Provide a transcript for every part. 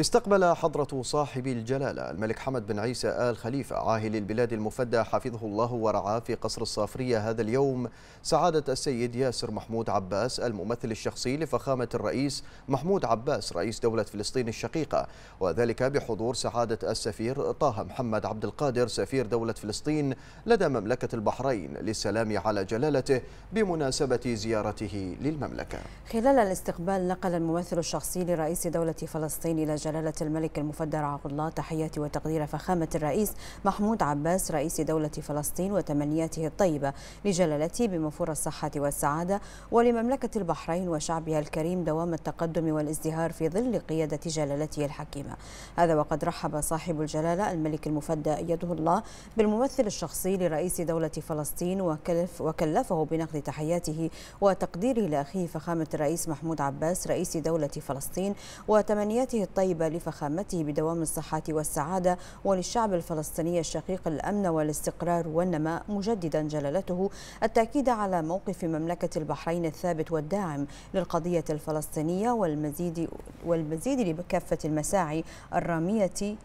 استقبل حضرة صاحب الجلالة الملك حمد بن عيسى آل خليفة عاهل البلاد المفدى حفظه الله ورعاه في قصر الصافرية هذا اليوم سعادة السيد ياسر محمود عباس الممثل الشخصي لفخامة الرئيس محمود عباس رئيس دولة فلسطين الشقيقة وذلك بحضور سعادة السفير طه محمد عبد القادر سفير دولة فلسطين لدى مملكة البحرين للسلام على جلالته بمناسبة زيارته للمملكة خلال الاستقبال نقل الممثل الشخصي لرئيس دولة فلسطين إلى جلالة الملك المفدى رعاه الله تحياتي وتقدير فخامة الرئيس محمود عباس رئيس دولة فلسطين وتمنياته الطيبة لجلالته بمفور الصحة والسعادة ولمملكة البحرين وشعبها الكريم دوام التقدم والازدهار في ظل قيادة جلالته الحكيمة هذا وقد رحب صاحب الجلالة الملك المفدى أيده الله بالممثل الشخصي لرئيس دولة فلسطين وكلف وكلفه بنقل تحياته وتقديره لأخيه فخامة الرئيس محمود عباس رئيس دولة فلسطين وتمنياته الطيبة طيبة لفخامته بدوام الصحة والسعادة وللشعب الفلسطيني الشقيق الأمن والاستقرار والنماء مجددا جلالته التأكيد على موقف مملكة البحرين الثابت والداعم للقضية الفلسطينية والمزيد والمزيد لكافة المساعي الرامية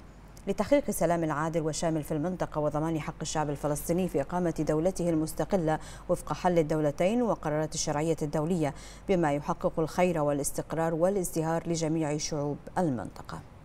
لتحقيق سلام عادل وشامل في المنطقة وضمان حق الشعب الفلسطيني في إقامة دولته المستقلة وفق حل الدولتين وقرارات الشرعية الدولية بما يحقق الخير والاستقرار والازدهار لجميع شعوب المنطقة